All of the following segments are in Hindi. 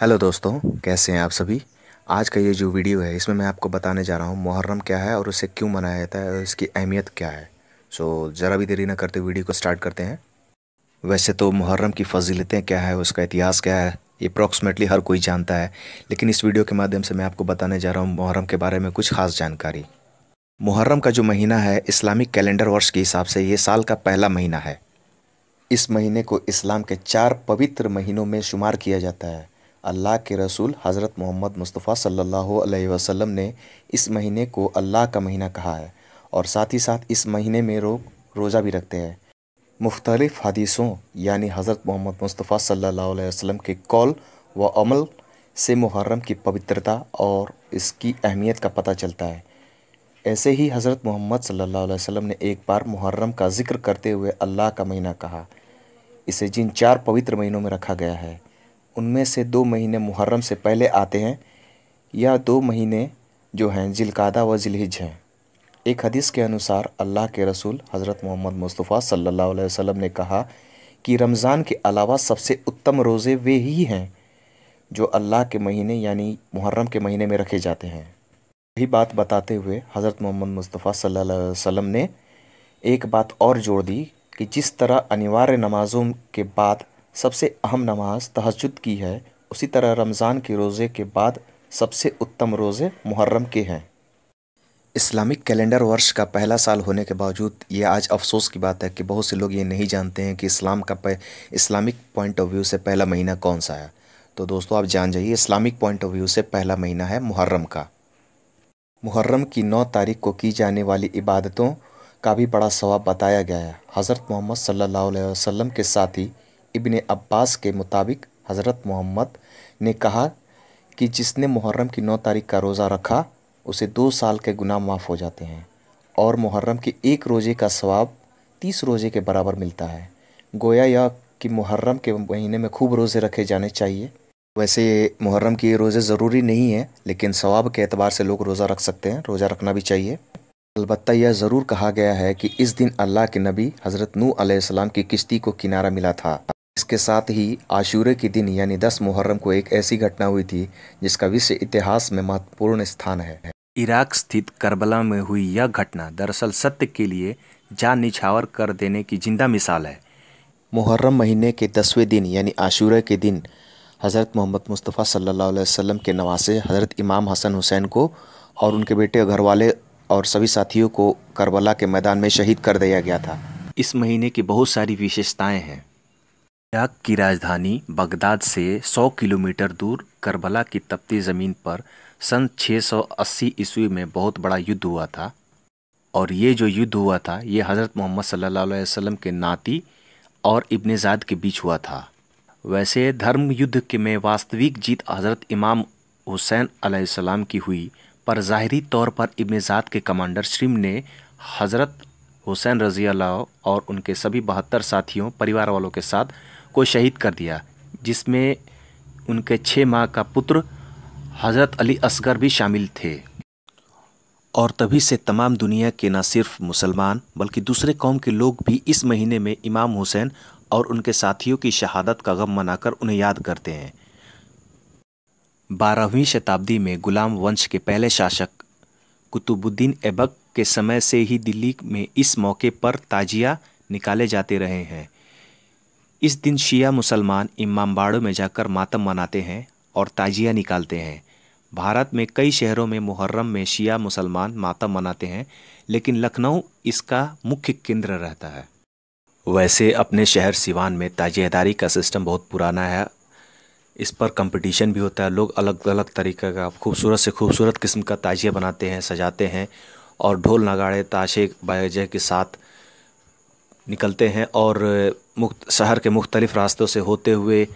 हेलो दोस्तों कैसे हैं आप सभी आज का ये जो वीडियो है इसमें मैं आपको बताने जा रहा हूँ मुहर्रम क्या है और उसे क्यों मनाया जाता है और इसकी अहमियत क्या है सो ज़रा भी देरी ना करते वीडियो को स्टार्ट करते हैं वैसे तो मुहर्रम की फजीलतें क्या है उसका इतिहास क्या है ये अप्रॉक्सीमेटली हर कोई जानता है लेकिन इस वीडियो के माध्यम से मैं आपको बताने जा रहा हूँ मुहर्रम के बारे में कुछ खास जानकारी मुहर्रम का जो महीना है इस्लामिक कैलेंडर वर्ष के हिसाब से ये साल का पहला महीना है इस महीने को इस्लाम के चार पवित्र महीनों में शुमार किया जाता है अल्लाह के रसूल हज़रत मोहम्मद मुस्तफ़ा सल्लल्लाहु अलैहि वसल्लम ने इस महीने को अल्लाह का महीना कहा है और साथ ही साथ इस महीने में लोग रोज़ा भी रखते हैं मुख्तलिफ़ हदीसों यानी हज़रत मोहम्मद मुस्तफ़ा सल्लल्लाहु अलैहि वसल्लम के कौल व अमल से मुहर्रम की पवित्रता और इसकी अहमियत का पता चलता है ऐसे ही हज़रत मोहम्मद सल्लल्लाहु अलैहि वसल्लम ने एक बार मुहर्रम का जिक्र करते हुए अल्लाह का महीना कहा इसे जिन चार पवित्र महीनों में रखा गया है उनमें से दो महीने मुहर्रम से पहले आते हैं या दो महीने जो हैं जिलकादा व जिलहिज हैं एक हदीस के अनुसार अल्लाह के रसूल हज़रत मोहम्मद मुस्तफ़ा सल्लल्लाहु अलैहि वसल्लम ने कहा कि रमज़ान के अलावा सबसे उत्तम रोज़े वे ही हैं जो अल्लाह के महीने यानी मुहर्रम के महीने में रखे जाते हैं यही बात बताते हुए हज़रत मोहम्मद मुस्तफ़ा सल्लल्लाहु अलैहि वसल्लम ने एक बात और जोड़ दी कि जिस तरह अनिवार्य नमाज़ों के बाद सबसे अहम नमाज तहजद की है उसी तरह रमज़ान के रोज़े के बाद सबसे उत्तम रोज़े मुहर्रम के हैं इस्लामिक कैलेंडर वर्ष का पहला साल होने के बावजूद ये आज अफसोस की बात है कि बहुत से लोग ये नहीं जानते हैं कि इस्लाम का इस्लामिक पॉइंट ऑफ व्यू से पहला महीना कौन सा है तो दोस्तों आप जान जाइए इस्लामिक पॉइंट ऑफ व्यू से पहला महीना है मुहर्रम का मुहर्रम की नौ तारीख को की जाने वाली इबादतों का भी बड़ा सवाब बताया गया है हज़रत मोहम्मद सल्लल्लाहु अलैहि वसल्लम के साथ ही इबन अब्बास के मुताबिक हज़रत मोहम्मद ने कहा कि जिसने मुहर्रम की नौ तारीख का रोज़ा रखा उसे दो साल के गुनाह माफ़ हो जाते हैं और मुहर्रम के एक रोज़े का स्वाब तीस रोज़े के बराबर मिलता है गोया या कि मुहर्रम के महीने में खूब रोज़े रखे जाने चाहिए वैसे मुहर्रम के रोज़े ज़रूरी नहीं है लेकिन स्वाब के अतबार से लोग रोज़ा रख सकते हैं रोज़ा रखना भी चाहिए अलबत् यह ज़रूर कहा गया है कि इस दिन अल्लाह के नबी हज़रत नू आसमाम की किश्ती को किनारा मिला था इसके साथ ही आशूरे के दिन यानी 10 मुहर्रम को एक ऐसी घटना हुई थी जिसका विश्व इतिहास में महत्वपूर्ण स्थान है इराक स्थित करबला में हुई यह घटना दरअसल सत्य के लिए जान निछावर कर देने की जिंदा मिसाल है मुहर्रम महीने के दसवें दिन यानी आशूर्य के दिन हज़रत मोहम्मद मुस्तफ़ा सल्लल्लाहु अलैहि वसल्लम के नवासे हज़रत इमाम हसन हुसैन को और उनके बेटे घर वाले और सभी साथियों को करबला के मैदान में शहीद कर दिया गया था इस महीने की बहुत सारी विशेषताएं हैं इराक की राजधानी बगदाद से 100 किलोमीटर दूर करबला की तपती ज़मीन पर सन 680 ईस्वी में बहुत बड़ा युद्ध हुआ था और ये जो युद्ध हुआ था ये हज़रत मोहम्मद सल्लल्लाहु अलैहि वसल्लम के नाती और इब्ने जाद के बीच हुआ था वैसे धर्म युद्ध के में वास्तविक जीत हज़रत इमाम हुसैन अलैहिस्सलाम की हुई पर ज़ाहरी तौर पर इब्ने जाद के कमांडर श्रीम ने हज़रत हुसैन रज़ी और उनके सभी बहत्तर साथियों परिवार वालों के साथ को शहीद कर दिया जिसमें उनके छः माह का पुत्र हज़रत अली असगर भी शामिल थे और तभी से तमाम दुनिया के न सिर्फ मुसलमान बल्कि दूसरे कौम के लोग भी इस महीने में इमाम हुसैन और उनके साथियों की शहादत का गम मनाकर उन्हें याद करते हैं बारहवीं शताब्दी में गुलाम वंश के पहले शासक कुतुबुद्दीन ऐबक के समय से ही दिल्ली में इस मौके पर ताजिया निकाले जाते रहे हैं इस दिन शिया मुसलमान इमाम बाड़ों में जाकर मातम मनाते हैं और ताजिया निकालते हैं भारत में कई शहरों में मुहर्रम में शिया मुसलमान मातम मनाते हैं लेकिन लखनऊ इसका मुख्य केंद्र रहता है वैसे अपने शहर सिवान में ताजियादारी का सिस्टम बहुत पुराना है इस पर कंपटीशन भी होता है लोग अलग अलग तरीके का खूबसूरत से खूबसूरत किस्म का ताजिया बनाते हैं सजाते हैं और ढोल नगाड़े ताशे बाजे के साथ निकलते हैं और मुख्त शहर के मुख्तलिफ़ रास्तों से होते हुए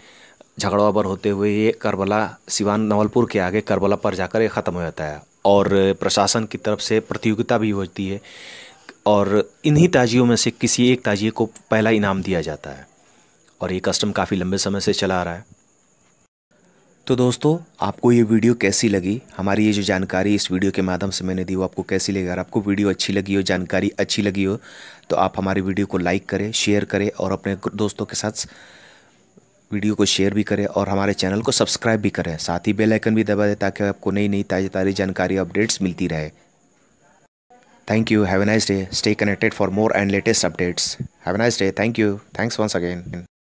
झगड़ा पर होते हुए ये करबला सिवान नवलपुर के आगे करबला पर जाकर ये ख़त्म हो जाता है और प्रशासन की तरफ से प्रतियोगिता भी होती है और इन्हीं ताजियों में से किसी एक ताजिए को पहला इनाम दिया जाता है और ये कस्टम काफ़ी लंबे समय से चला आ रहा है तो दोस्तों आपको ये वीडियो कैसी लगी हमारी ये जो जानकारी इस वीडियो के माध्यम से मैंने दी वो आपको कैसी लगी अगर आपको वीडियो अच्छी लगी हो जानकारी अच्छी लगी हो तो आप हमारी वीडियो को लाइक करें शेयर करें और अपने दोस्तों के साथ वीडियो को शेयर भी करें और हमारे चैनल को सब्सक्राइब भी करें साथ ही बेल आइकन भी दबा दें ताकि आपको नई नई ताज़ा ताज़ी जानकारी अपडेट्स मिलती रहे thank you have nice day stay connected for more and latest updates have nice day thank you thanks once again